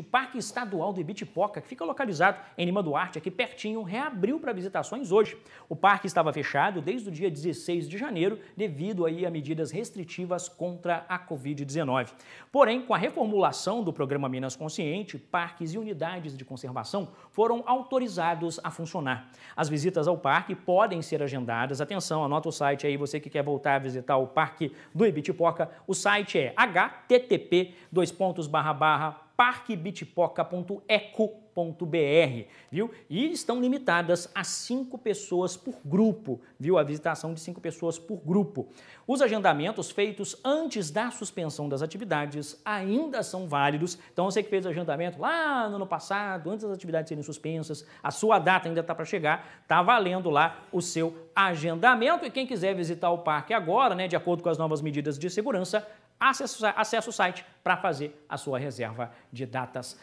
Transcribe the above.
O Parque Estadual do Ibitipoca, que fica localizado em Lima Duarte, aqui pertinho, reabriu para visitações hoje. O parque estava fechado desde o dia 16 de janeiro, devido aí a medidas restritivas contra a Covid-19. Porém, com a reformulação do programa Minas Consciente, parques e unidades de conservação foram autorizados a funcionar. As visitas ao parque podem ser agendadas. Atenção, anota o site aí, você que quer voltar a visitar o Parque do Ibitipoca. O site é http:// parquebitpoca.eco www.visitação.com.br, viu? E estão limitadas a cinco pessoas por grupo, viu? A visitação de cinco pessoas por grupo. Os agendamentos feitos antes da suspensão das atividades ainda são válidos. Então você que fez o agendamento lá no ano passado, antes das atividades serem suspensas, a sua data ainda está para chegar, está valendo lá o seu agendamento. E quem quiser visitar o parque agora, né, de acordo com as novas medidas de segurança, acesse acessa o site para fazer a sua reserva de datas.